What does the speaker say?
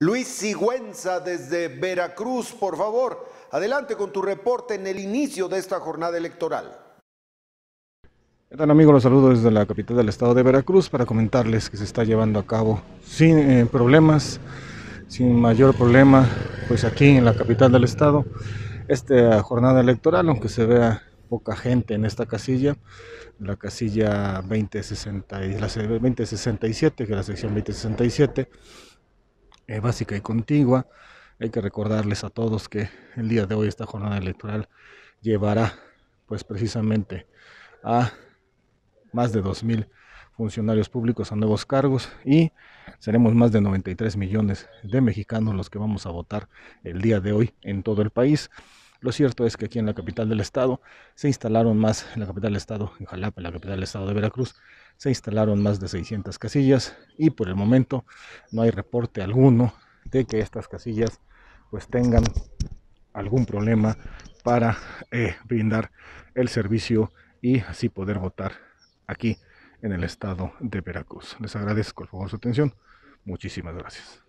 Luis Sigüenza desde Veracruz, por favor, adelante con tu reporte en el inicio de esta jornada electoral. ¿Qué tal amigos? Los saludo desde la capital del estado de Veracruz para comentarles que se está llevando a cabo sin eh, problemas, sin mayor problema, pues aquí en la capital del estado, esta jornada electoral, aunque se vea poca gente en esta casilla, la casilla 2060 la 2067, que es la sección 2067 eh, básica y contigua. Hay que recordarles a todos que el día de hoy esta jornada electoral llevará pues precisamente a más de 2.000 funcionarios públicos a nuevos cargos y seremos más de 93 millones de mexicanos los que vamos a votar el día de hoy en todo el país. Lo cierto es que aquí en la capital del estado se instalaron más, en la capital del estado, en Jalapa, en la capital del estado de Veracruz, se instalaron más de 600 casillas y por el momento no hay reporte alguno de que estas casillas pues tengan algún problema para eh, brindar el servicio y así poder votar aquí en el estado de Veracruz. Les agradezco el favor su atención. Muchísimas gracias.